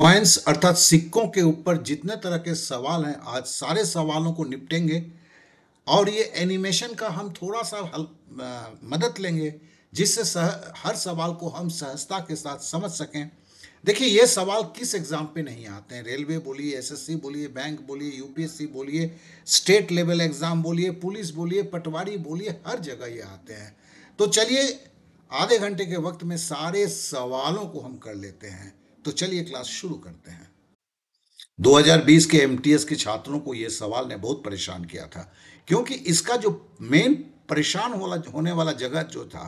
coins अर्थात सिक्कों के ऊपर जितने तरह के सवाल हैं आज सारे सवालों को निपटेंगे और ये एनिमेशन का हम थोड़ा सा हल आ, मदद लेंगे जिससे सह, हर सवाल को हम सहजता के साथ समझ सकें देखिए ये सवाल किस एग्ज़ाम पे नहीं आते हैं रेलवे बोलिए एसएससी बोलिए बैंक बोलिए यूपीएससी बोलिए स्टेट लेवल एग्ज़ाम बोलिए पुलिस बोलिए पटवारी बोलिए हर जगह ये आते हैं तो चलिए आधे घंटे के वक्त में सारे सवालों को हम कर लेते हैं तो चलिए क्लास शुरू करते हैं 2020 के एमटीएस के छात्रों को यह सवाल ने बहुत परेशान किया था क्योंकि इसका जो मेन परेशान होने वाला जगह जो था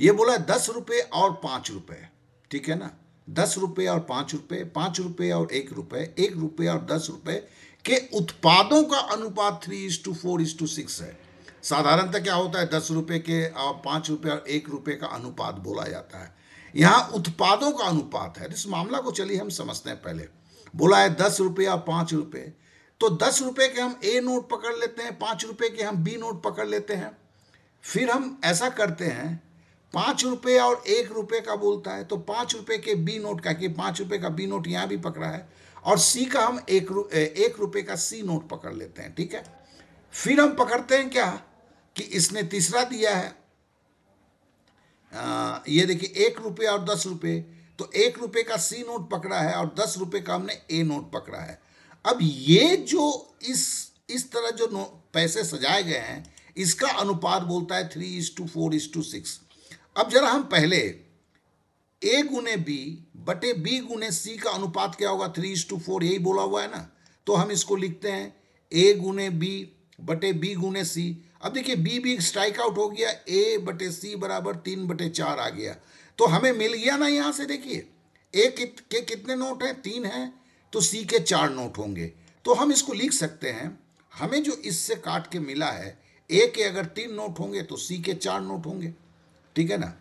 यह बोला दस रुपये और पांच रुपये ठीक है ना दस रुपये और पांच रुपये पांच रुपये और एक रुपये एक रुपये और दस रुपये के उत्पादों का अनुपात three is to four is to six है साधारणतः क्या होता है दस रुपये के और रुपए रुपये और एक रुपये का अनुपात बोला जाता है यहाँ उत्पादों का अनुपात है इस मामला को चलिए हम समझते हैं पहले बोला है दस रुपये या पाँच रुपये तो दस रुपये के हम ए नोट पकड़ लेते हैं पाँच रुपये के हम बी नोट पकड़ लेते हैं फिर हम ऐसा करते हैं पाँच रुपये और एक रुपये का बोलता है तो पाँच रुपये के बी नोट का कि पाँच रुपये का बी नोट यहाँ भी पकड़ा है और सी का हम एक रु, एक रुपये का सी नोट पकड़ लेते हैं ठीक है फिर हम पकड़ते हैं क्या कि इसने तीसरा दिया है आ, ये देखिए एक रुपये और दस रुपये तो एक रुपये का सी नोट पकड़ा है और दस रुपये का हमने ए नोट पकड़ा है अब ये जो इस इस तरह जो पैसे सजाए गए हैं इसका अनुपात बोलता है three is to four is to six अब जरा हम पहले ए गुने बी बटे बी गुने सी का अनुपात क्या होगा थ्री इज टू फोर यही बोला हुआ है ना तो हम इसको लिखते हैं ए गुने बी बटे बी गुने सी अब देखिए बी बी स्ट्राइक आउट हो गया ए बटे सी बराबर तीन बटे चार आ गया तो हमें मिल गया ना यहाँ से देखिए ए कित, के कितने नोट हैं तीन हैं तो सी के चार नोट होंगे तो हम इसको लिख सकते हैं हमें जो इससे काट के मिला है ए के अगर तीन नोट होंगे तो सी के चार नोट होंगे ठीक है ना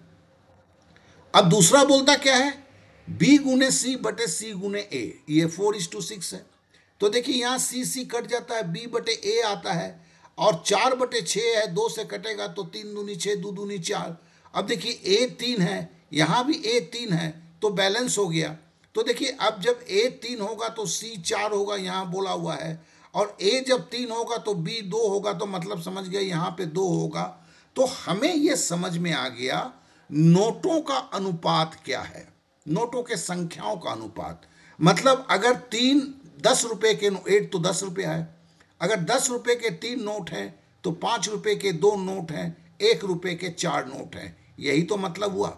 अब दूसरा बोलता क्या है बी गुने सी बटे सी गुने ए ये फोर इज टू सिक्स है तो देखिए यहाँ सी सी कट जाता है बी बटे ए आता है और चार बटे छः है दो से कटेगा तो तीन दूनी छः दो दूनी चार अब देखिए ए तीन है यहाँ भी ए तीन है तो बैलेंस हो गया तो देखिए अब जब ए तीन होगा तो सी चार होगा यहाँ बोला हुआ है और ए जब तीन होगा तो बी दो होगा तो मतलब समझ गया यहाँ पे दो होगा तो हमें ये समझ में आ गया नोटों का अनुपात क्या है नोटों के संख्याओं का अनुपात मतलब अगर तीन दस रुपए के एट तो दस रुपया है अगर दस रुपये के तीन नोट हैं तो पाँच रुपये के दो नोट हैं एक रुपये के चार नोट हैं यही तो मतलब हुआ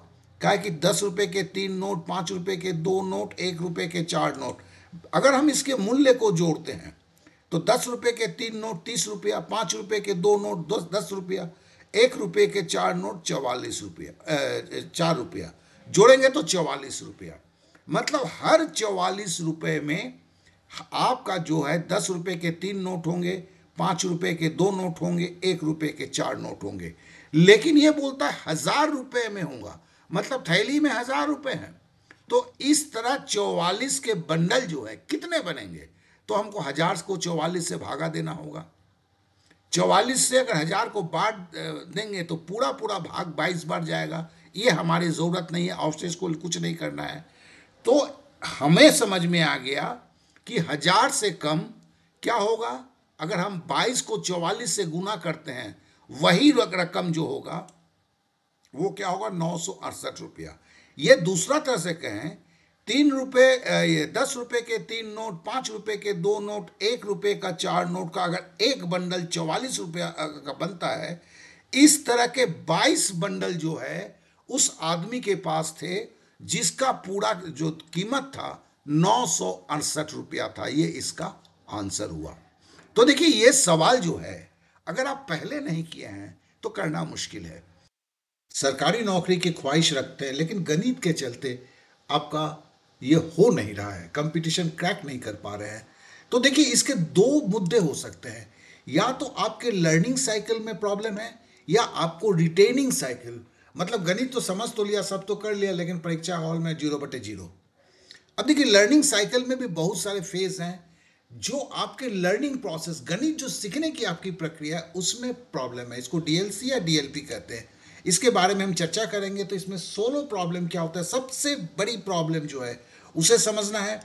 कहा कि दस रुपये के तीन नोट पाँच रुपये के दो नोट एक रुपये के चार नोट अगर हम इसके मूल्य को जोड़ते हैं तो दस रुपये के तीन नोट तीस रुपया पाँच रुपये के दो नोट दस दस रुपया एक रुपये के चार नोट चवालीस रुपया चार रुपया जोड़ेंगे तो चवालीस रुपया मतलब हर चवालीस रुपये में आपका जो है दस रुपये के तीन नोट होंगे पाँच रुपये के दो नोट होंगे एक रुपये के चार नोट होंगे लेकिन ये बोलता है हज़ार रुपये में होगा मतलब थैली में हज़ार रुपये हैं तो इस तरह चौवालीस के बंडल जो है कितने बनेंगे तो हमको हज़ार को चौवालीस से भागा देना होगा चौवालीस से अगर हज़ार को बांट देंगे तो पूरा पूरा भाग बाईस बार जाएगा ये हमारी ज़रूरत नहीं है ऑफिस को कुछ नहीं करना है तो हमें समझ में आ गया कि हजार से कम क्या होगा अगर हम 22 को 44 से गुना करते हैं वही रकम जो होगा वो क्या होगा नौ सौ अड़सठ रुपया ये दूसरा तरह से कहें तीन रुपये ये दस रुपये के तीन नोट पाँच रुपये के दो नोट एक रुपये का चार नोट का अगर एक बंडल चौवालीस रुपया का बनता है इस तरह के बाईस बंडल जो है उस आदमी के पास थे जिसका पूरा जो कीमत था नौ सौ अड़सठ रुपया था ये इसका आंसर हुआ तो देखिए ये सवाल जो है अगर आप पहले नहीं किए हैं तो करना मुश्किल है सरकारी नौकरी की ख्वाहिश रखते हैं लेकिन गणित के चलते आपका ये हो नहीं रहा है कंपटीशन क्रैक नहीं कर पा रहे हैं तो देखिए इसके दो मुद्दे हो सकते हैं या तो आपके लर्निंग साइकिल में प्रॉब्लम है या आपको रिटेनिंग साइकिल मतलब गणित तो समझ तो लिया सब तो कर लिया लेकिन परीक्षा हॉल में जीरो बटे जीरो अब देखिए लर्निंग साइकिल में भी बहुत सारे फेज हैं जो आपके लर्निंग प्रोसेस गणित जो सीखने की आपकी प्रक्रिया है उसमें प्रॉब्लम है इसको डीएलसी या डीएलपी कहते हैं इसके बारे में हम चर्चा करेंगे तो इसमें सोलो प्रॉब्लम क्या होता है सबसे बड़ी प्रॉब्लम जो है उसे समझना है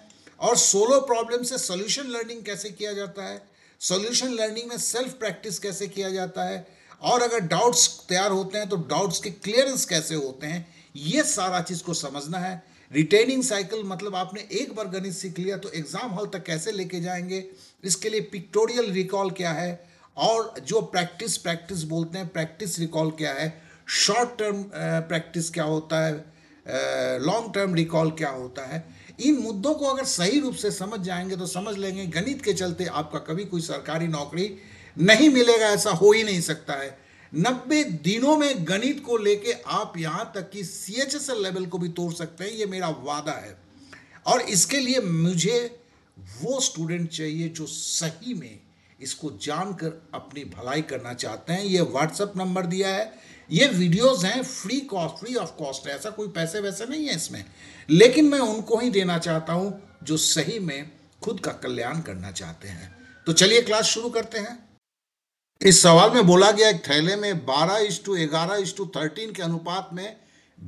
और सोलो प्रॉब्लम से सोल्यूशन लर्निंग कैसे किया जाता है सोल्यूशन लर्निंग में सेल्फ प्रैक्टिस कैसे किया जाता है और अगर डाउट्स तैयार होते हैं तो डाउट्स के क्लियरेंस कैसे होते हैं ये सारा चीज़ को समझना है रिटेनिंग साइकिल मतलब आपने एक बार गणित सीख लिया तो एग्ज़ाम हॉल तक कैसे लेके जाएंगे इसके लिए पिक्टोरियल रिकॉल क्या है और जो प्रैक्टिस प्रैक्टिस बोलते हैं प्रैक्टिस रिकॉल क्या है शॉर्ट टर्म प्रैक्टिस क्या होता है लॉन्ग टर्म रिकॉल क्या होता है इन मुद्दों को अगर सही रूप से समझ जाएंगे तो समझ लेंगे गणित के चलते आपका कभी कोई सरकारी नौकरी नहीं मिलेगा ऐसा हो ही नहीं सकता है नब्बे दिनों में गणित को लेके आप यहां तक कि C H S L level को भी तोड़ सकते हैं ये मेरा वादा है और इसके लिए मुझे वो स्टूडेंट चाहिए जो सही में इसको जानकर अपनी भलाई करना चाहते हैं ये व्हाट्सएप नंबर दिया है ये वीडियोस हैं free cost free of cost है ऐसा कोई पैसे वैसे नहीं है इसमें लेकिन मैं उनको ही देना चाहता हूँ जो सही में खुद का कल्याण करना चाहते हैं तो चलिए क्लास शुरू करते हैं इस सवाल में बोला गया एक थैले में बारह इस टू ग्यारह इस टू थर्टीन के अनुपात में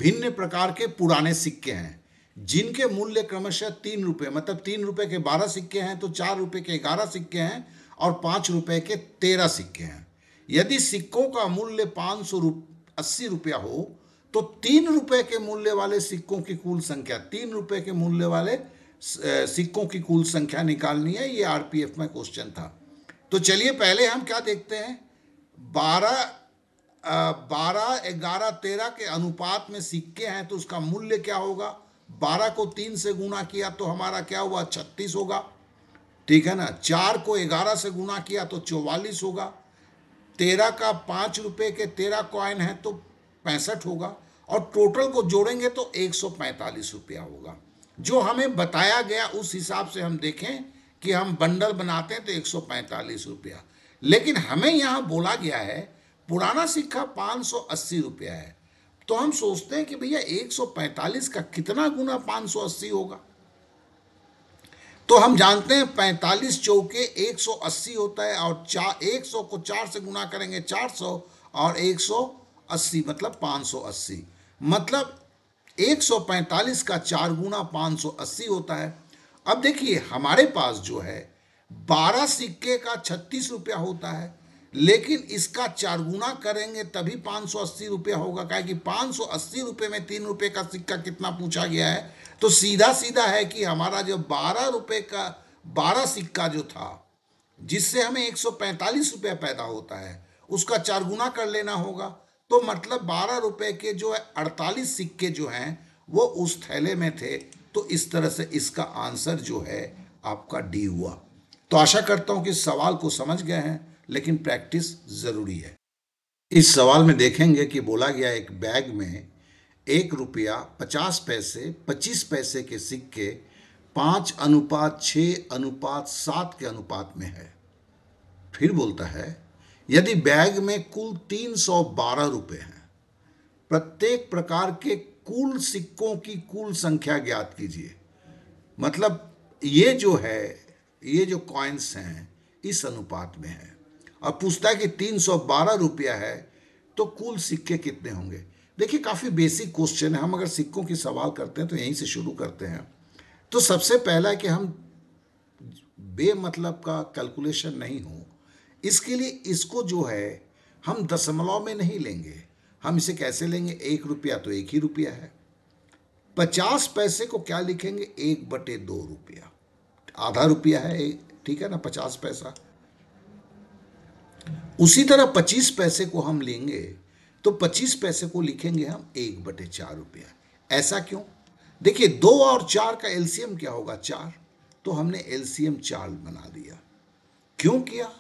भिन्न प्रकार के पुराने सिक्के हैं जिनके मूल्य क्रमशः तीन रुपये मतलब तीन रुपये के बारह सिक्के हैं तो चार रुपये के ग्यारह सिक्के हैं और पाँच रुपये के तेरह सिक्के हैं यदि सिक्कों का मूल्य पाँच सौ रुप अस्सी रुपया हो तो तीन रुपये के मूल्य वाले सिक्कों की कुल संख्या तीन रुपये के मूल्य वाले सिक्कों की कुल संख्या निकालनी है ये आरपीएफ में क्वेश्चन था तो चलिए पहले हम क्या देखते हैं बारह बारह ग्यारह तेरह के अनुपात में सिक्के हैं तो उसका मूल्य क्या होगा बारह को तीन से गुणा किया तो हमारा क्या हुआ छत्तीस होगा ठीक है ना चार को ग्यारह से गुना किया तो चौवालीस होगा तेरह का पाँच रुपये के तेरह कॉइन है तो पैंसठ होगा और टोटल को जोड़ेंगे तो एक सौ पैंतालीस रुपया होगा जो हमें बताया गया उस हिसाब से हम देखें कि हम बंडल बनाते हैं तो एक सौ रुपया लेकिन हमें यहाँ बोला गया है पुराना सिक्का पाँच रुपया है तो हम सोचते हैं कि भैया 145 का कितना गुना 580 होगा तो हम जानते हैं 45 चौके 180 होता है और चार 100 को 4 से गुना करेंगे 400 और 180 मतलब 580 मतलब 145 का चार गुना 580 होता है अब देखिए हमारे पास जो है बारह सिक्के का छत्तीस रुपया होता है लेकिन इसका चार गुना करेंगे तभी पाँच सौ अस्सी रुपया होगा क्या कि पाँच सौ अस्सी रुपये में तीन रुपये का सिक्का कितना पूछा गया है तो सीधा सीधा है कि हमारा जो बारह रुपये का बारह सिक्का जो था जिससे हमें एक सौ पैंतालीस रुपया पैदा होता है उसका चार गुना कर लेना होगा तो मतलब बारह रुपये के जो है अड़तालीस सिक्के जो हैं वो उस थैले में थे तो इस तरह से इसका आंसर जो है आपका डी हुआ तो आशा करता हूं कि सवाल को समझ गए हैं लेकिन प्रैक्टिस ज़रूरी है इस सवाल में देखेंगे कि बोला गया एक बैग में एक रुपया पचास पैसे पच्चीस पैसे के सिक्के पाँच अनुपात छः अनुपात सात के अनुपात में है फिर बोलता है यदि बैग में कुल तीन सौ बारह रुपये हैं प्रत्येक प्रकार के कुल सिक्कों की कुल संख्या ज्ञात कीजिए मतलब ये जो है ये जो कॉइन्स हैं इस अनुपात में है और पूछता है कि तीन सौ बारह रुपया है तो कुल सिक्के कितने होंगे देखिए काफ़ी बेसिक क्वेश्चन है हम अगर सिक्कों की सवाल करते हैं तो यहीं से शुरू करते हैं तो सबसे पहला है कि हम बेमतलब का कैलकुलेशन नहीं हो इसके लिए इसको जो है हम दशमलव में नहीं लेंगे हम इसे कैसे लेंगे एक रुपया तो एक ही रुपया है पचास पैसे को क्या लिखेंगे एक बटे दो रुपया आधा रुपया है ठीक है ना पचास पैसा उसी तरह पच्चीस पैसे को हम लेंगे तो पच्चीस पैसे को लिखेंगे हम एक बटे चार रुपया ऐसा क्यों देखिए दो और चार का एलसीएम क्या होगा चार तो हमने एलसीएम चार बना दिया क्यों किया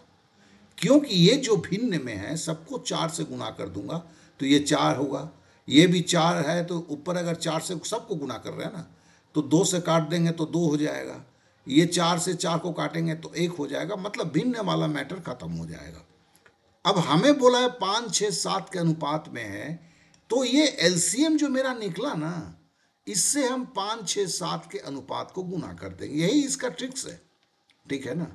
क्योंकि ये जो भिन्न में है सबको चार से गुना कर दूंगा तो ये चार होगा ये भी चार है तो ऊपर अगर चार से सबको गुना कर रहे हैं ना तो दो से काट देंगे तो दो हो जाएगा ये चार से चार को काटेंगे तो एक हो जाएगा मतलब भिन्न वाला मैटर खत्म हो जाएगा अब हमें बोला है पाँच छः सात के अनुपात में है तो ये एलसीएम जो मेरा निकला ना इससे हम पाँच छः सात के अनुपात को गुना कर देंगे यही इसका ट्रिक्स है ठीक है ना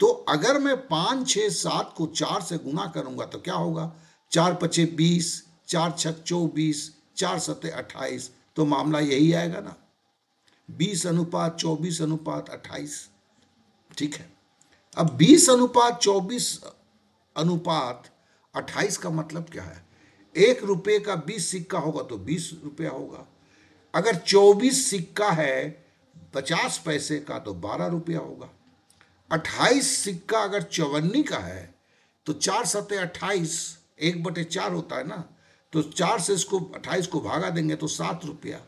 तो अगर मैं पाँच छः सात को चार से गुना करूंगा तो क्या होगा चार पचे बीस चार छ चौबीस चार सतह अट्ठाईस तो मामला यही आएगा ना बीस अनुपात चौबीस अनुपात अट्ठाईस ठीक है अब बीस अनुपात चौबीस अनुपात अट्ठाईस का मतलब क्या है एक रुपये का बीस सिक्का होगा तो बीस रुपया होगा अगर चौबीस सिक्का है पचास पैसे का तो बारह रुपया होगा अट्ठाईस सिक्का अगर चौवन्नी का है तो चार सतह अट्ठाईस एक बटे चार होता है ना तो चार से इसको अट्ठाईस को भागा देंगे तो सात रुपया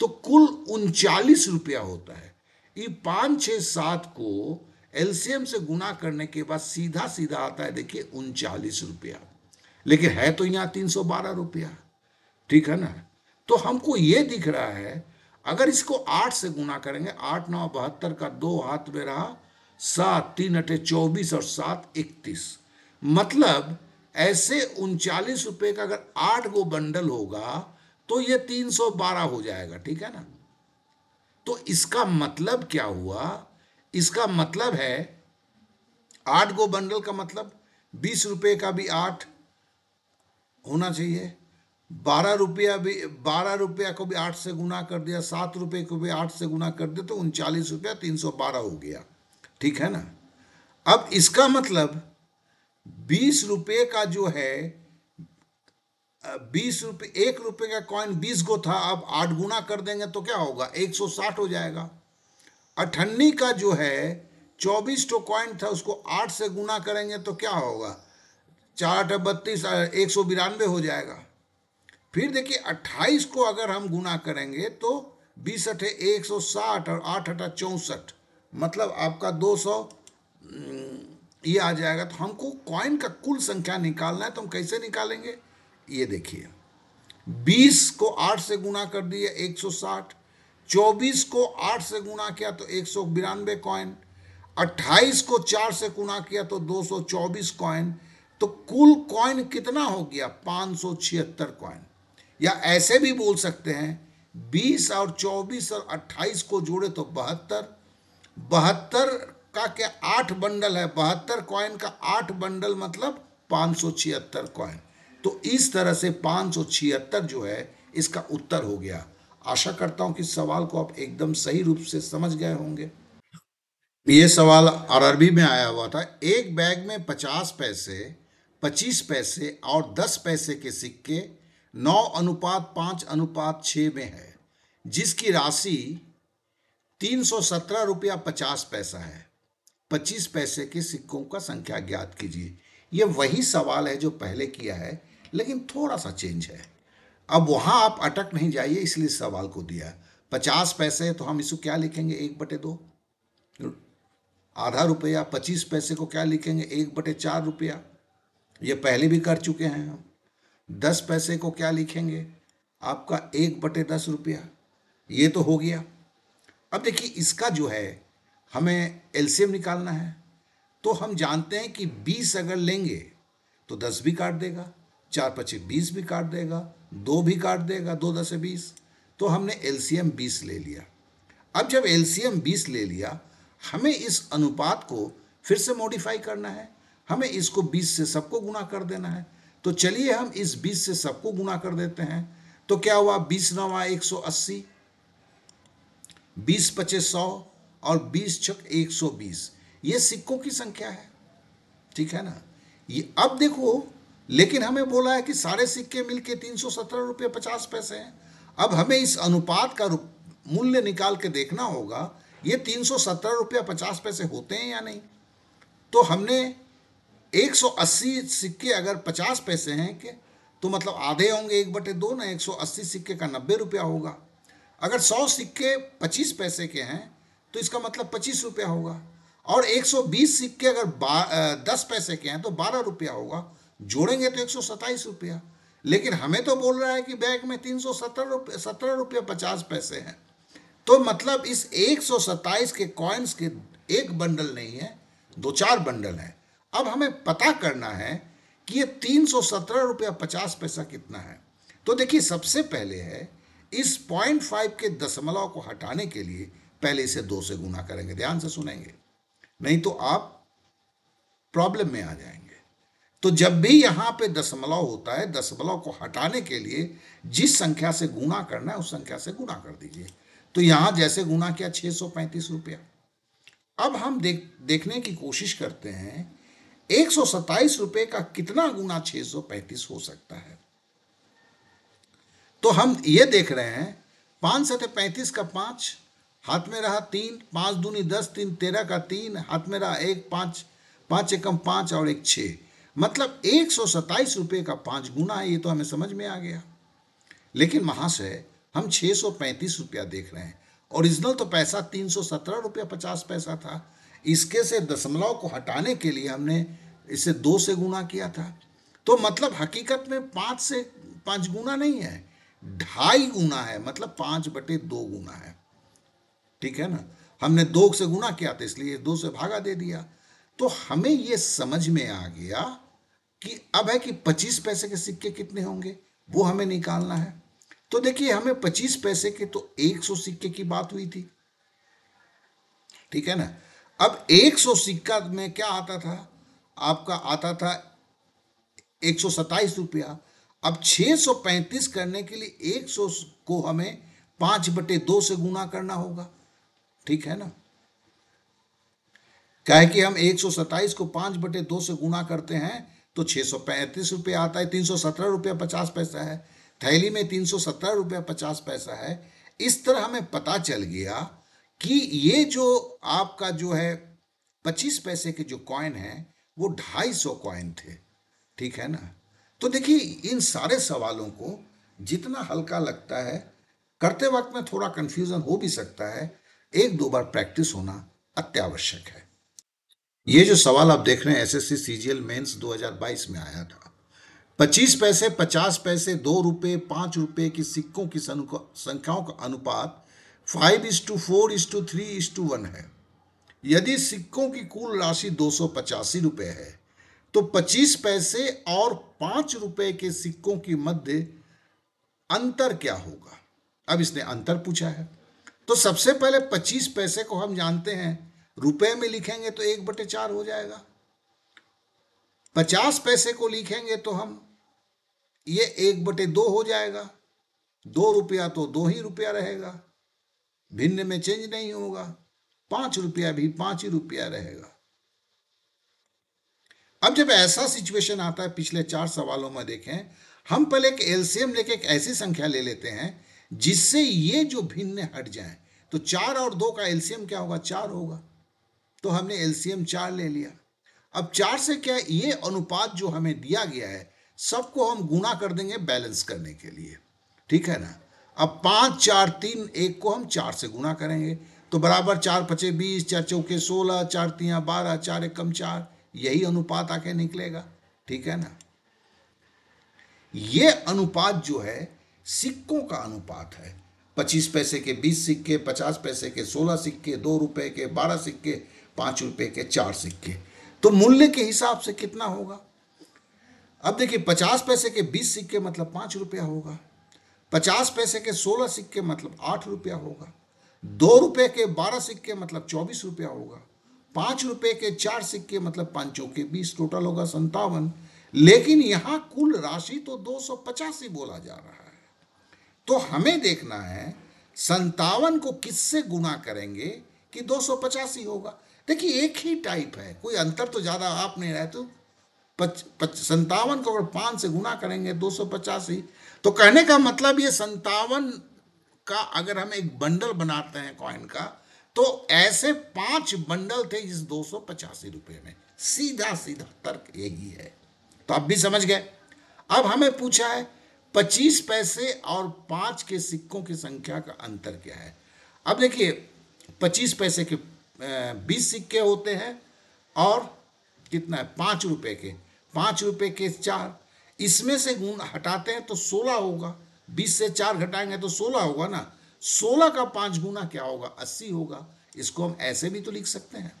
तो कुल उनचालीस रुपया होता है ये पाँच छः सात को एलसीएम से गुना करने के बाद सीधा सीधा आता है देखिए उनचालीस रुपया लेकिन है तो यहाँ तीन सौ बारह रुपया ठीक है ना तो हमको ये दिख रहा है अगर इसको आठ से गुना करेंगे आठ नौ बहत्तर का दो हाथ में रहा सात तीन अठे चौबीस और सात इकतीस मतलब ऐसे उनचालीस रुपये का अगर आठ गो बंडल होगा तो ये तीन सौ बारह हो जाएगा ठीक है ना तो इसका मतलब क्या हुआ इसका मतलब है आठ गो बंडल का मतलब बीस रुपये का भी आठ होना चाहिए बारह रुपया भी बारह रुपया को भी आठ से गुना कर दिया सात रुपये को भी आठ से गुना कर दिया तो उनचालीस रुपया तीन सौ बारह हो गया ठीक है ना अब इसका मतलब बीस रुपये का जो है बीस रुपये एक रुपये का कॉइन बीस गो था अब आठ गुना कर देंगे तो क्या होगा एक सौ साठ हो जाएगा अठन्नी का जो है चौबीस टो कॉइन था उसको आठ से गुना करेंगे तो क्या होगा चार अठ बत्तीस एक सौ बिरानवे हो जाएगा फिर देखिए अट्ठाईस को अगर हम गुना करेंगे तो बीस अठे एक सौ साठ और आठ अठा चौंसठ मतलब आपका दो सौ ये आ जाएगा तो हमको कॉइन का कुल संख्या निकालना है तो हम कैसे निकालेंगे ये देखिए 20 को 8 से गुना कर दिए 160 24 को 8 से गुना किया तो एक सौ बिरानवे कॉइन अट्ठाईस को 4 से गुना किया तो 224 कॉइन तो कुल कॉइन कितना हो गया पाँच सौ छिहत्तर कॉइन या ऐसे भी बोल सकते हैं 20 और 24 और 28 को जोड़े तो बहत्तर बहत्तर का क्या आठ बंडल है बहत्तर कॉइन का आठ बंडल मतलब पाँच सौ छिहत्तर कॉइन तो इस तरह से पाँच सौ छिहत्तर जो है इसका उत्तर हो गया आशा करता हूं कि सवाल को आप एकदम सही रूप से समझ गए होंगे ये सवाल अरबी में आया हुआ था एक बैग में पचास पैसे पच्चीस पैसे और दस पैसे के सिक्के नौ अनुपात पाँच अनुपात छः में है जिसकी राशि तीन सौ सत्रह रुपया पचास पैसा है पच्चीस पैसे के सिक्कों का संख्या ज्ञात कीजिए ये वही सवाल है जो पहले किया है लेकिन थोड़ा सा चेंज है अब वहाँ आप अटक नहीं जाइए इसलिए सवाल को दिया पचास पैसे तो हम इसको क्या लिखेंगे एक बटे दो आधा रुपया पच्चीस पैसे को क्या लिखेंगे एक बटे चार रुपया ये पहले भी कर चुके हैं हम दस पैसे को क्या लिखेंगे आपका एक बटे दस रुपया ये तो हो गया अब देखिए इसका जो है हमें एलसीएम निकालना है तो हम जानते हैं कि 20 अगर लेंगे तो 10 भी काट देगा चार पचे बीस भी काट देगा दो भी काट देगा दो दस बीस तो हमने एलसीएम बीस ले लिया अब जब एलसीएम बीस ले लिया हमें इस अनुपात को फिर से मॉडिफाई करना है हमें इसको बीस से सबको गुणा कर देना है तो चलिए हम इस बीस से सबको गुणा कर देते हैं तो क्या हुआ बीस नवा एक सौ अस्सी बीस पचे सौ और बीस छक एक सौ बीस ये सिक्कों की संख्या है ठीक है ना ये अब देखो लेकिन हमें बोला है कि सारे सिक्के मिलके तीन सौ सत्रह रुपये पचास पैसे हैं अब हमें इस अनुपात का मूल्य निकाल के देखना होगा ये तीन सौ सत्रह रुपया पचास पैसे होते हैं या नहीं तो हमने 180 सिक्के अगर 50 पैसे हैं के तो मतलब आधे होंगे एक बटे दो ना 180 सिक्के का नब्बे रुपया होगा अगर 100 सिक्के 25 पैसे के हैं तो इसका मतलब पच्चीस रुपया होगा और 120 सिक्के अगर दस पैसे के हैं तो बारह रुपया होगा जोड़ेंगे तो एक सौ सत्ताईस रुपया लेकिन हमें तो बोल रहा है कि बैग में तीन सौ सत्रह रुपये सत्रह रुपये पचास पैसे हैं तो मतलब इस एक सौ सत्ताईस के कॉइन्स के एक बंडल नहीं है दो चार बंडल हैं अब हमें पता करना है कि ये तीन सौ सत्रह रुपया पचास पैसा कितना है तो देखिए सबसे पहले है इस पॉइंट फाइव के दशमलव को हटाने के लिए पहले से दो से गुना करेंगे ध्यान से सुनेंगे नहीं तो आप प्रॉब्लम में आ जाएंगे तो जब भी यहां पे दशमलव होता है दशमलव को हटाने के लिए जिस संख्या से गुना करना है उस संख्या से गुना कर दीजिए तो यहां जैसे गुना किया छह सौ पैंतीस रुपया अब हम देख देखने की कोशिश करते हैं एक सौ सत्ताईस रुपये का कितना गुना छः सौ पैंतीस हो सकता है तो हम ये देख रहे हैं पांच सत पैंतीस का पांच हाथ में रहा तीन पाँच दूनी दस तीन तेरह का तीन हाथ में रहा एक पाँच पाँच एकम पाँच और एक छः मतलब एक सौ सत्ताईस रुपये का पाँच गुना है ये तो हमें समझ में आ गया लेकिन महाशय हम छः सौ पैंतीस रुपया देख रहे हैं ओरिजिनल तो पैसा तीन सौ सत्रह रुपया पचास पैसा था इसके से दशमलव को हटाने के लिए हमने इसे दो से गुना किया था तो मतलब हकीकत में पाँच से पाँच गुना नहीं है ढाई गुना है मतलब पाँच बटे दो गुना है ठीक है ना हमने दो से गुना किया था तो इसलिए दो से भागा दे दिया तो हमें यह समझ में आ गया कि अब है कि पच्चीस पैसे के सिक्के कितने होंगे वो हमें निकालना है तो देखिए हमें पच्चीस पैसे के तो एक सौ सिक्के की बात हुई थी ठीक है ना अब एक सौ सिक्का में क्या आता था आपका आता था एक सौ सत्ताईस रुपया अब छह सौ पैंतीस करने के लिए एक सौ को हमें पांच बटे दो से गुना करना होगा ठीक है ना है कि हम एक को पांच बटे दो से गुणा करते हैं तो छह सौ पैंतीस रुपया आता है तीन सौ सत्रह रुपया पचास पैसा है थैली में तीन सौ सत्रह रुपया पचास पैसा है इस तरह हमें पता चल गया कि ये जो आपका जो है पच्चीस पैसे के जो कॉइन है वो ढाई सौ कॉइन थे ठीक है ना तो देखिए इन सारे सवालों को जितना हल्का लगता है करते वक्त में थोड़ा कंफ्यूजन हो भी सकता है एक दो बार प्रैक्टिस होना अत्यावश्यक है ये जो सवाल आप देख रहे हैं एसएससी सीजीएल मेंस 2022 में आया था 25 पैसे 50 पैसे दो रुपये पाँच रुपये की सिक्कों की संख्याओं का अनुपात five is to four is to three is to one है यदि सिक्कों की कुल राशि दो सौ पचासी रुपये है तो 25 पैसे और पाँच रुपये के सिक्कों के मध्य अंतर क्या होगा अब इसने अंतर पूछा है तो सबसे पहले पच्चीस पैसे को हम जानते हैं रुपए में लिखेंगे तो एक बटे चार हो जाएगा पचास पैसे को लिखेंगे तो हम ये एक बटे दो हो जाएगा दो रुपया तो दो ही रुपया रहेगा भिन्न में चेंज नहीं होगा पांच रुपया भी पांच ही रुपया रहेगा अब जब ऐसा सिचुएशन आता है पिछले चार सवालों में देखें हम पहले एक एलसीएम लेके एक ऐसी संख्या ले लेते हैं जिससे ये जो भिन्न हट जाए तो चार और दो का एल्सियम क्या होगा चार होगा तो हमने एल्सियम चार ले लिया अब चार से क्या ये अनुपात जो हमें दिया गया है सबको हम गुणा कर देंगे बैलेंस करने के लिए ठीक है ना अब पाँच चार तीन एक को हम चार से गुणा करेंगे तो बराबर चार पचे बीस चार चौके सोलह चार तिया बारह चार एक कम चार यही अनुपात आके निकलेगा ठीक है ना ये अनुपात जो है सिक्कों का अनुपात है पच्चीस पैसे के बीस सिक्के पचास पैसे के सोलह सिक्के दो रुपए के बारह सिक्के पांच रुपए के चार सिक्के तो मूल्य के हिसाब से कितना होगा अब देखिए पचास पैसे के बीस सिक्के मतलब पांच रुपया होगा पचास पैसे के सोलह सिक्के मतलब आठ रुपया होगा दो रुपए के बारह सिक्के मतलब चौबीस रुपया होगा पांच रुपए के चार सिक्के मतलब पांचों के बीस टोटल होगा संतावन लेकिन यहाँ कुल राशि तो दो सौ पचासी बोला जा रहा है तो हमें देखना है संतावन को किससे गुणा करेंगे कि दो सौ पचासी होगा देखिए एक ही टाइप है कोई अंतर तो ज़्यादा आप नहीं रहते तो पच, पच, संतावन को अगर पांच से गुना करेंगे दो सौ पचासी तो कहने का मतलब ये संतावन का अगर हम एक बंडल बनाते हैं कॉइन का तो ऐसे पांच बंडल थे इस दो सौ पचासी रुपये में सीधा सीधा तर्क यही है तो आप भी समझ गए अब हमें पूछा है पच्चीस पैसे और पाँच के सिक्कों की संख्या का अंतर क्या है अब देखिए पच्चीस पैसे के बीस सिक्के होते हैं और कितना है पाँच रुपये के पाँच रुपये के चार इसमें से गुण हटाते हैं तो सोलह होगा बीस से चार घटाएंगे तो सोलह होगा ना सोलह का पाँच गुना क्या होगा अस्सी होगा इसको हम ऐसे भी तो लिख सकते हैं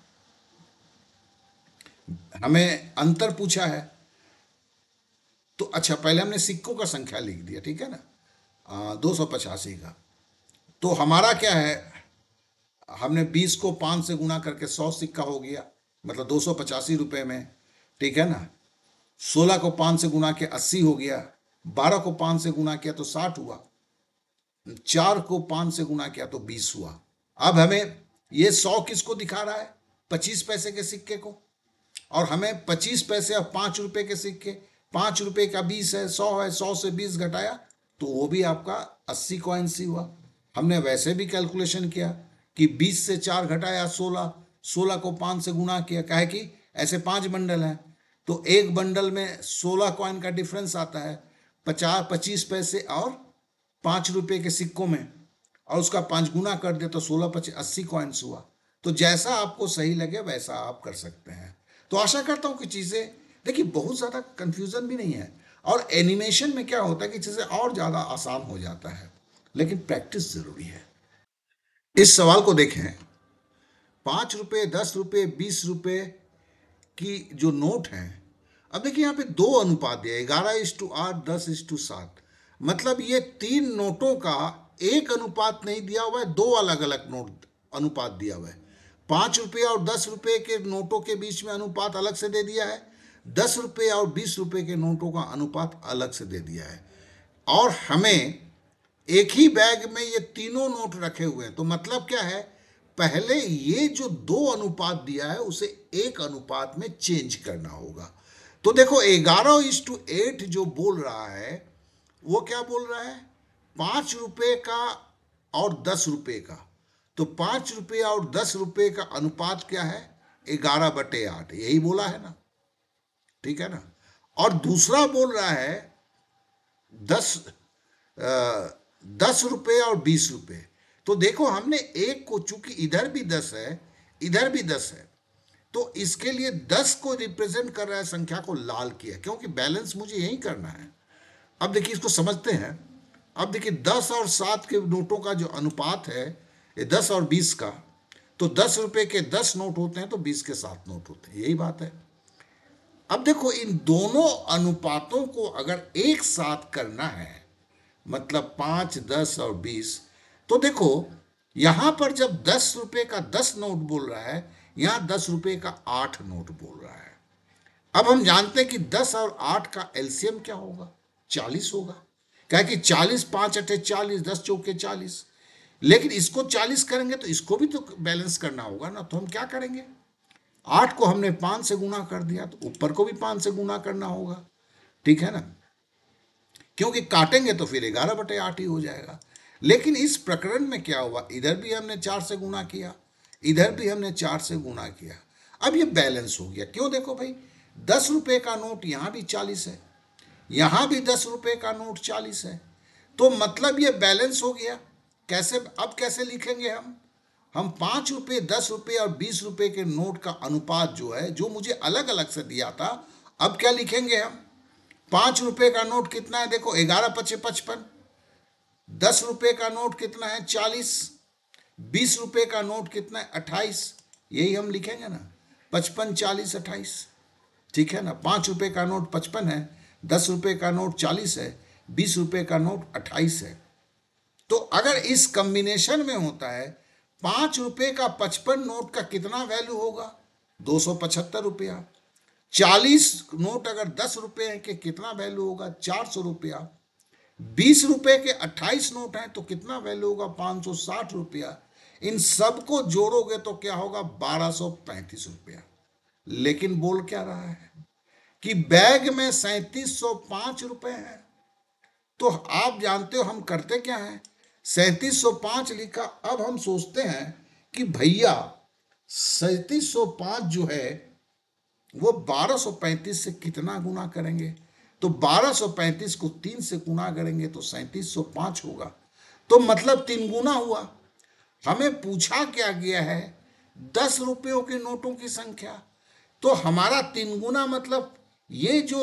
हमें अंतर पूछा है तो अच्छा पहले हमने सिक्कों का संख्या लिख दिया ठीक है ना दो सौ पचासी का तो हमारा क्या है हमने बीस को पाँच से गुणा करके सौ सिक्का हो गया मतलब दो सौ पचासी रुपये में ठीक है ना सोलह को पाँच से गुणा के अस्सी हो गया बारह को पाँच से गुणा किया तो साठ हुआ चार को पाँच से गुणा किया तो बीस हुआ अब हमें ये सौ किसको दिखा रहा है पच्चीस पैसे के सिक्के को और हमें पच्चीस पैसे और पाँच रुपये के सिक्के पांच रुपए का बीस है सौ है सौ से बीस घटाया तो वो भी आपका अस्सी कॉइन ही हुआ हमने वैसे भी कैलकुलेशन किया कि बीस से चार घटाया सोलह सोलह को पाँच से गुणा किया कहे कि ऐसे पांच बंडल हैं तो एक बंडल में सोलह कॉइन का डिफरेंस आता है पचास पच्चीस पैसे और पाँच रुपये के सिक्कों में और उसका पाँच गुना कर दे तो सोलह पच्चीस अस्सी कॉइन्स हुआ तो जैसा आपको सही लगे वैसा आप कर सकते हैं तो आशा करता हूँ कि चीज़ें देखिए बहुत ज़्यादा कन्फ्यूज़न भी नहीं है और एनिमेशन में क्या होता है कि चीज़ें और ज़्यादा आसान हो जाता है लेकिन प्रैक्टिस ज़रूरी है इस सवाल को देखें पाँच रुपये दस रुपये बीस रुपये की जो नोट हैं अब देखिए यहाँ पे दो अनुपात दिया ग्यारह इस टू आठ दस इस टू सात मतलब ये तीन नोटों का एक अनुपात नहीं दिया हुआ है दो अलग अलग नोट अनुपात दिया हुआ है पाँच रुपये और दस रुपये के नोटों के बीच में अनुपात अलग से दे दिया है दस रुपये और बीस रुपये के नोटों का अनुपात अलग से दे दिया है और हमें एक ही बैग में ये तीनों नोट रखे हुए हैं तो मतलब क्या है पहले ये जो दो अनुपात दिया है उसे एक अनुपात में चेंज करना होगा तो देखो ग्यारह इस टू एट जो बोल रहा है वो क्या बोल रहा है पाँच रुपये का और दस रुपये का तो पाँच रुपये और दस रुपये का अनुपात क्या है ग्यारह बटे आठ यही बोला है ना ठीक है ना और दूसरा बोल रहा है दस आ, दस रुपये और बीस रुपये तो देखो हमने एक को चूंकि इधर भी दस है इधर भी दस है तो इसके लिए दस को रिप्रेजेंट कर रहा है संख्या को लाल किया क्योंकि बैलेंस मुझे यही करना है अब देखिए इसको समझते हैं अब देखिए दस और सात के नोटों का जो अनुपात है ये दस और बीस का तो दस रुपये के दस नोट होते हैं तो बीस के सात नोट होते हैं यही बात है अब देखो इन दोनों अनुपातों को अगर एक साथ करना है मतलब पाँच दस और बीस तो देखो यहाँ पर जब दस रुपये का दस नोट बोल रहा है यहाँ दस रुपये का आठ नोट बोल रहा है अब हम जानते हैं कि दस और आठ का एल्सियम क्या होगा चालीस होगा क्या कि चालीस पाँच अठे चालीस दस चौके चालीस लेकिन इसको चालीस करेंगे तो इसको भी तो बैलेंस करना होगा ना तो हम क्या करेंगे आठ को हमने पांच से गुना कर दिया तो ऊपर को भी पांच से गुना करना होगा ठीक है ना क्योंकि काटेंगे तो फिर ग्यारह बटे आठ ही हो जाएगा लेकिन इस प्रकरण में क्या हुआ इधर भी हमने चार से गुना किया इधर भी हमने चार से गुना किया अब ये बैलेंस हो गया क्यों देखो भाई दस रुपये का नोट यहाँ भी चालीस है यहाँ भी दस रुपये का नोट चालीस है तो मतलब ये बैलेंस हो गया कैसे अब कैसे लिखेंगे हम हम पाँच रुपये दस रुपये और बीस रुपये के नोट का अनुपात जो है जो मुझे अलग अलग से दिया था अब क्या लिखेंगे हम पाँच रुपये का नोट कितना है देखो ग्यारह पचे पचपन दस रुपये का नोट कितना है चालीस बीस रुपये का नोट कितना है अट्ठाईस यही हम लिखेंगे ना पचपन चालीस अट्ठाईस ठीक है ना पाँच रुपये का नोट पचपन है दस रुपये का नोट चालीस है बीस रुपये का नोट अट्ठाईस है तो अगर इस कम्बिनेशन में होता है पांच रुपए का पचपन नोट का कितना वैल्यू होगा दो सौ पचहत्तर रुपया चालीस नोट अगर दस रुपए हैं कि कितना वैल्यू होगा चार सौ रुपया बीस रुपए के अट्ठाईस नोट हैं तो कितना वैल्यू होगा पाँच सौ साठ रुपया इन सबको जोड़ोगे तो क्या होगा बारह सौ पैंतीस रुपया लेकिन बोल क्या रहा है कि बैग में सैंतीस सौ पांच रुपये हैं तो आप जानते हो हम करते क्या हैं सैतीस सौ पांच लिखा अब हम सोचते हैं कि भैया सैतीस सौ पांच जो है वो बारह पैंतीस से कितना गुना करेंगे तो बारह पैंतीस को तीन से गुना करेंगे तो सैतीस सौ पांच होगा तो मतलब तीन गुना हुआ हमें पूछा क्या गया है दस रुपयों के नोटों की संख्या तो हमारा तीन गुना मतलब ये जो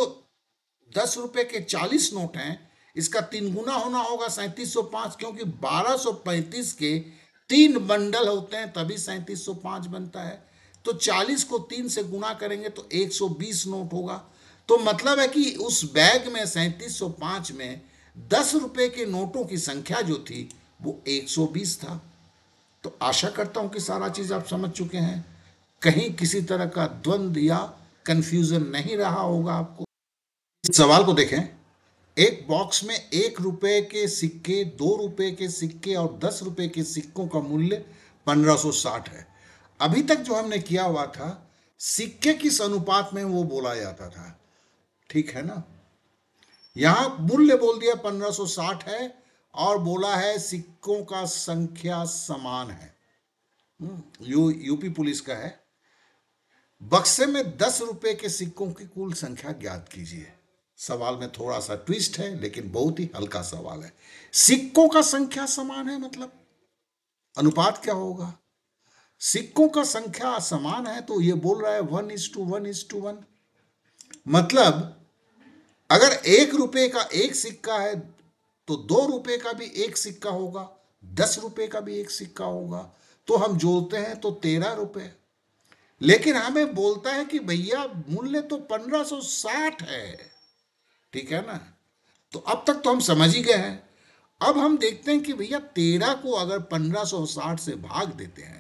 दस रुपए के चालीस नोट हैं इसका तीन गुना होना होगा सैंतीस सौ पांच क्योंकि बारह सौ पैंतीस के तीन बंडल होते हैं तभी सैंतीस सौ पांच बनता है तो चालीस को तीन से गुना करेंगे तो एक सौ बीस नोट होगा तो मतलब है कि उस बैग में सैंतीस सौ पांच में दस रुपये के नोटों की संख्या जो थी वो एक सौ बीस था तो आशा करता हूँ कि सारा चीज़ आप समझ चुके हैं कहीं किसी तरह का द्वंद्व या कन्फ्यूज़न नहीं रहा होगा आपको इस सवाल को देखें एक बॉक्स में एक रुपए के सिक्के दो रुपए के सिक्के और दस रुपए के सिक्कों का मूल्य पंद्रह साठ है अभी तक जो हमने किया हुआ था सिक्के किस अनुपात में वो बोला जाता था ठीक है ना यहां मूल्य बोल दिया पंद्रह साठ है और बोला है सिक्कों का संख्या समान है हम्म, यू यूपी पुलिस का है बक्से में दस रुपए के सिक्कों की कुल संख्या ज्ञात कीजिए सवाल में थोड़ा सा ट्विस्ट है लेकिन बहुत ही हल्का सवाल है सिक्कों का संख्या समान है मतलब अनुपात क्या होगा सिक्कों का संख्या समान है तो ये बोल रहा है one is to one is to one मतलब अगर एक रुपए का एक सिक्का है तो दो रुपए का भी एक सिक्का होगा दस रुपए का भी एक सिक्का होगा तो हम जोड़ते हैं तो तेरह रुपए लेकिन हमें बोलता है कि भैया मूल्य तो पंद्रह सौ साठ है ठीक है ना तो अब तक तो हम समझ ही गए हैं अब हम देखते हैं कि भैया तेरह को अगर पंद्रह सौ साठ से भाग देते हैं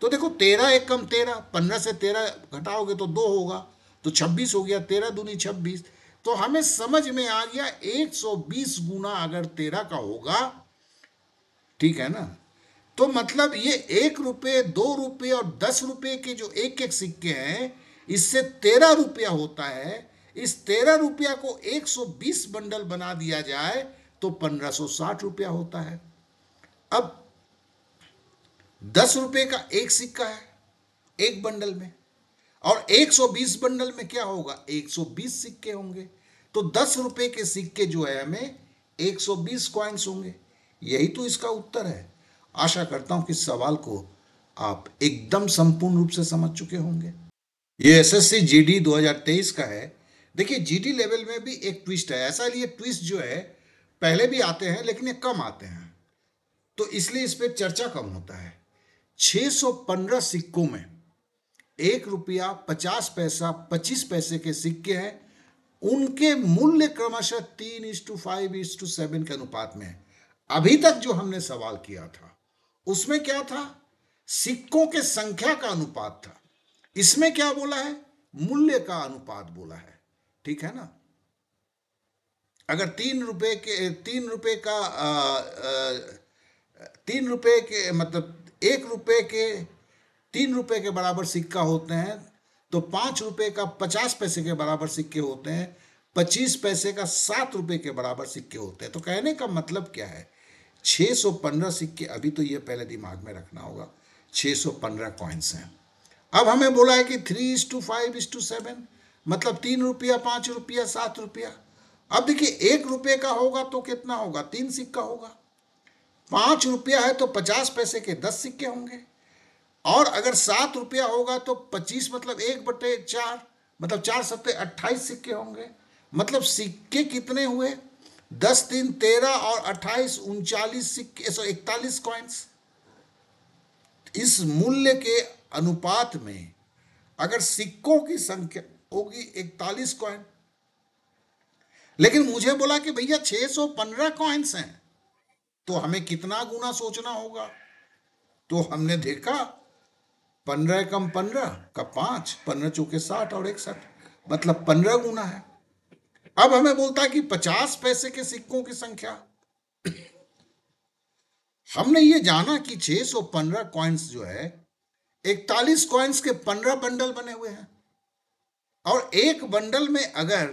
तो देखो तेरह एक कम तेरह पंद्रह से तेरह घटाओगे तो दो होगा तो छब्बीस हो गया तेरह दूनी छब्बीस तो हमें समझ में आ गया एक सौ बीस गुना अगर तेरह का होगा ठीक है ना तो मतलब ये एक रुपये दो रुपये और दस रुपये के जो एक एक सिक्के हैं इससे तेरह रुपया होता है इस तेरह रुपया को 120 बंडल बना दिया जाए तो 1560 रुपया होता है अब दस रुपये का एक सिक्का है एक बंडल में और 120 बंडल में क्या होगा 120 सिक्के होंगे तो दस रुपये के सिक्के जो है हमें 120 क्वाइंस होंगे यही तो इसका उत्तर है आशा करता हूं कि सवाल को आप एकदम संपूर्ण रूप से समझ चुके होंगे ये एसएससी जीडी 2023 का है देखिए जीटी लेवल में भी एक ट्विस्ट है ऐसा ये ट्विस्ट जो है पहले भी आते हैं लेकिन ये कम आते हैं तो इसलिए इस पर चर्चा कम होता है 615 सिक्कों में एक रुपया पचास पैसा पच्चीस पैसे के सिक्के हैं उनके मूल्य क्रमशः तीन is to five is to seven के अनुपात में है अभी तक जो हमने सवाल किया था उसमें क्या था सिक्कों के संख्या का अनुपात था इसमें क्या बोला है मूल्य का अनुपात बोला है ठीक है ना अगर तीन रुपए के तीन रुपए का आ, आ, तीन रुपए के मतलब एक रुपए के तीन रुपए के बराबर सिक्का होते हैं तो पांच रुपए का पचास पैसे के बराबर सिक्के होते हैं पच्चीस पैसे का सात रुपए के बराबर सिक्के होते हैं तो कहने का मतलब क्या है सौ पंद्रह सिक्के अभी तो ये पहले दिमाग में रखना होगा 615 सौ पंद्रह कॉइन्स हैं अब हमें बोला है कि three is to five is to seven मतलब तीन रुपया पाँच रुपया सात रुपया अब देखिए एक रुपये का होगा तो कितना होगा तीन सिक्का होगा पाँच रुपया है तो पचास पैसे के दस सिक्के होंगे और अगर सात रुपया होगा तो पच्चीस मतलब एक बटे चार मतलब चार सत्ते अट्ठाईस सिक्के होंगे मतलब सिक्के कितने हुए दस तीन तेरह और अट्ठाईस उनचालीस सिक्के सौ इकतालीस कॉइन्स इस मूल्य के अनुपात में अगर सिक्कों की संख्या होगी इकतालीस कॉइन लेकिन मुझे बोला कि भैया 615 कॉइन्स हैं तो हमें कितना गुना सोचना होगा तो हमने देखा पंद्रह कम पंद्रह का पांच पंद्रह चौके साठ और इकसठ मतलब पंद्रह गुना है अब हमें बोलता है कि पचास पैसे के सिक्कों की संख्या हमने ये जाना कि 615 कॉइन्स जो है इकतालीस कॉइन्स के पंद्रह बंडल बने हुए हैं और एक बंडल में अगर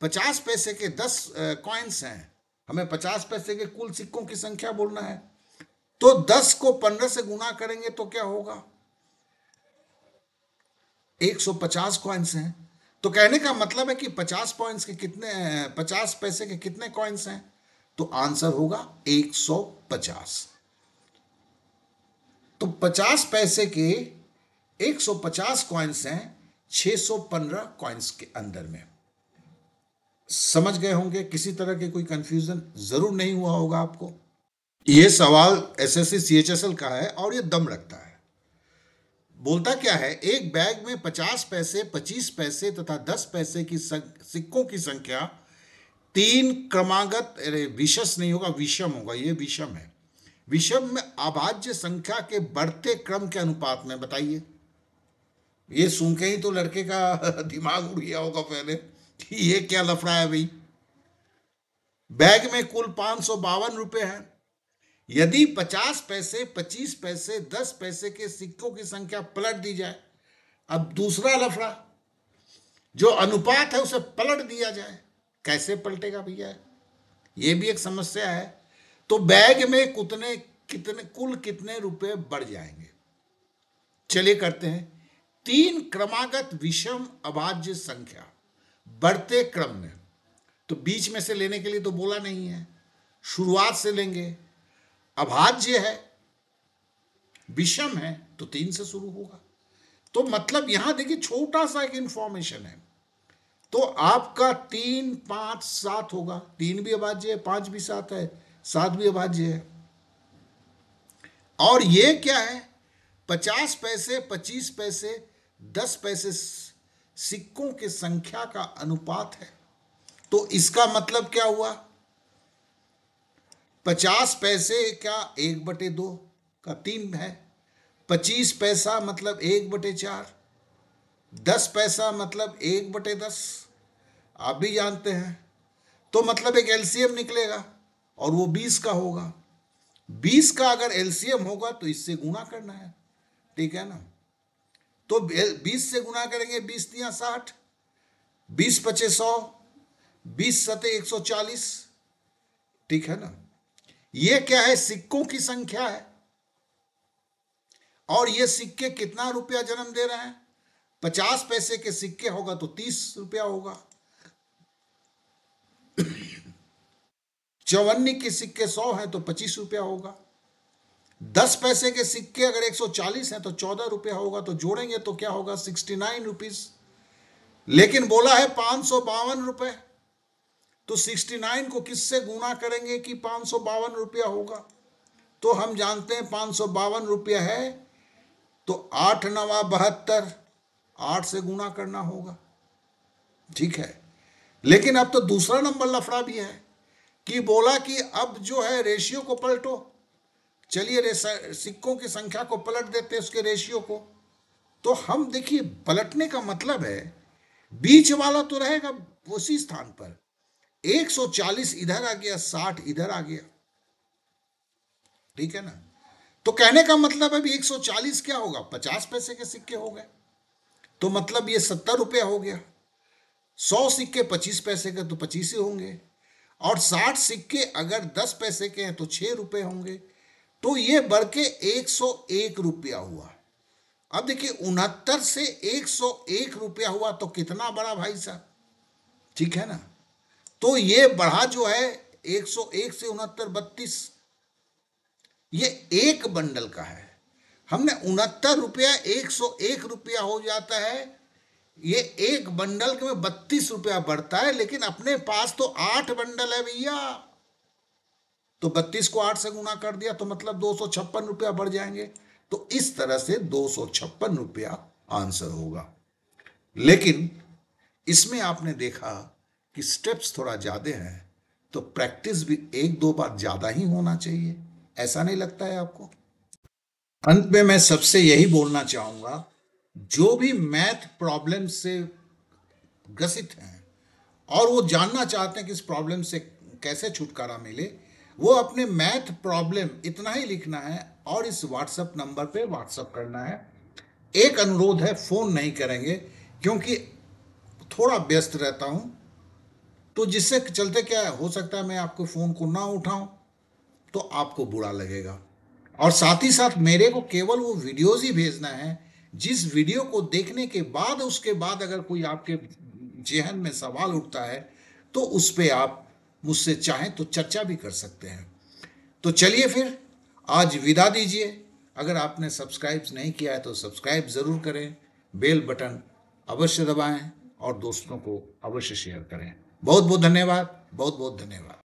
पचास पैसे के दस कॉइन्स हैं हमें पचास पैसे के कुल सिक्कों की संख्या बोलना है तो दस को पंद्रह से गुना करेंगे तो क्या होगा एक सौ पचास कॉइन्स हैं तो कहने का मतलब है कि पचास पॉइंट्स के कितने पचास पैसे के कितने कॉइन्स हैं तो आंसर होगा एक सौ पचास तो पचास पैसे के एक सौ पचास कॉइन्स हैं 615 कॉइंस के अंदर में समझ गए होंगे किसी तरह के कोई कंफ्यूजन जरूर नहीं हुआ होगा आपको यह सवाल एसएससी सीएचएसएल का है और यह दम रखता है बोलता क्या है एक बैग में 50 पैसे 25 पैसे तथा 10 पैसे की सिक्कों की संख्या तीन क्रमागत अरे विशेष नहीं होगा विषम होगा यह विषम है विषम में अभाज्य संख्या के बढ़ते क्रम के अनुपात में बताइए ये सुन के ही तो लड़के का दिमाग उड़ गया होगा पहले कि ये क्या लफड़ा है भाई बैग में कुल पांच सौ बावन रुपए है यदि पचास पैसे पच्चीस पैसे दस पैसे के सिक्कों की संख्या पलट दी जाए अब दूसरा लफड़ा जो अनुपात है उसे पलट दिया जाए कैसे पलटेगा भैया ये भी एक समस्या है तो बैग में कितने कितने कुल कितने रुपए बढ़ जाएंगे चलिए करते हैं तीन क्रमागत विषम अभाज्य संख्या बढ़ते क्रम में तो बीच में से लेने के लिए तो बोला नहीं है शुरुआत से लेंगे अभाज्य है विषम है तो तीन से शुरू होगा तो मतलब यहां देखिए छोटा सा एक इंफॉर्मेशन है तो आपका तीन पांच सात होगा तीन भी अभाज्य है पांच भी सात है सात भी अभाज्य है और ये क्या है पचास पैसे पच्चीस पैसे दस पैसे सिक्कों के संख्या का अनुपात है तो इसका मतलब क्या हुआ पचास पैसे क्या एक बटे दो का तीन है पच्चीस पैसा मतलब एक बटे चार दस पैसा मतलब एक बटे दस आप भी जानते हैं तो मतलब एक एलसीएम निकलेगा और वो बीस का होगा बीस का अगर एलसीएम होगा तो इससे गुणा करना है ठीक है ना तो बीस से गुना करेंगे बीस दिया साठ बीस पचे सौ बीस सते एक सौ चालीस ठीक है ना ये क्या है सिक्कों की संख्या है और ये सिक्के कितना रुपया जन्म दे रहे हैं पचास पैसे के सिक्के होगा तो तीस रुपया होगा चौवन्नी के सिक्के सौ है तो पच्चीस रुपया होगा दस पैसे के सिक्के अगर 140 हैं तो चौदह रुपया होगा तो जोड़ेंगे तो क्या होगा सिक्सटी नाइन रुपीज लेकिन बोला है पांच सौ बावन रुपये तो सिक्सटी नाइन को किससे गुना करेंगे कि पाँच सौ बावन रुपया होगा तो हम जानते हैं पाँच सौ बावन रुपया है तो आठ नवा बहत्तर आठ से गुणा करना होगा ठीक है लेकिन अब तो दूसरा नंबर लफड़ा भी है कि बोला कि अब जो है रेशियो को पलटो चलिए सिक्कों की संख्या को पलट देते उसके रेशियो को तो हम देखिए पलटने का मतलब है बीच वाला तो रहेगा उसी स्थान पर 140 इधर आ गया 60 इधर आ गया ठीक है ना तो कहने का मतलब है भी 140 क्या होगा 50 पैसे के सिक्के हो गए तो मतलब ये सत्तर रुपया हो गया सौ सिक्के पच्चीस पैसे के तो पच्चीस ही होंगे और साठ सिक्के अगर दस पैसे के हैं तो छह रुपये होंगे तो ये बढ़ के एक सौ एक रुपया हुआ अब देखिए उनहत्तर से एक सौ एक रुपया हुआ तो कितना बड़ा भाई साहब ठीक है ना तो ये बढ़ा जो है एक सौ एक से उनहत्तर बत्तीस ये एक बंडल का है हमने उनहत्तर रुपया एक सौ एक रुपया हो जाता है ये एक बंडल में बत्तीस रुपया बढ़ता है लेकिन अपने पास तो आठ बंडल है भैया तो बत्तीस को आठ से गुणा कर दिया तो मतलब दो सौ छप्पन रुपया बढ़ जाएंगे तो इस तरह से दो सौ छप्पन रुपया आंसर होगा लेकिन इसमें आपने देखा कि स्टेप्स थोड़ा ज़्यादा हैं तो प्रैक्टिस भी एक दो बार ज़्यादा ही होना चाहिए ऐसा नहीं लगता है आपको अंत में मैं सबसे यही बोलना चाहूंगा जो भी मैथ प्रॉब्लम से ग्रसित हैं और वो जानना चाहते हैं कि इस प्रॉब्लम से कैसे छुटकारा मिले वो अपने मैथ प्रॉब्लम इतना ही लिखना है और इस व्हाट्सअप नंबर पे व्हाट्सअप करना है एक अनुरोध है फ़ोन नहीं करेंगे क्योंकि थोड़ा व्यस्त रहता हूँ तो जिससे चलते क्या हो सकता है मैं आपको फ़ोन को ना उठाऊँ तो आपको बुरा लगेगा और साथ ही साथ मेरे को केवल वो वीडियोज़ ही भेजना है जिस वीडियो को देखने के बाद उसके बाद अगर कोई आपके जेहन में सवाल उठता है तो उस पर आप मुझसे चाहें तो चर्चा भी कर सकते हैं तो चलिए फिर आज विदा दीजिए अगर आपने सब्सक्राइब नहीं किया है तो सब्सक्राइब ज़रूर करें बेल बटन अवश्य दबाएं और दोस्तों को अवश्य शेयर करें बहुत बहुत धन्यवाद बहुत बहुत धन्यवाद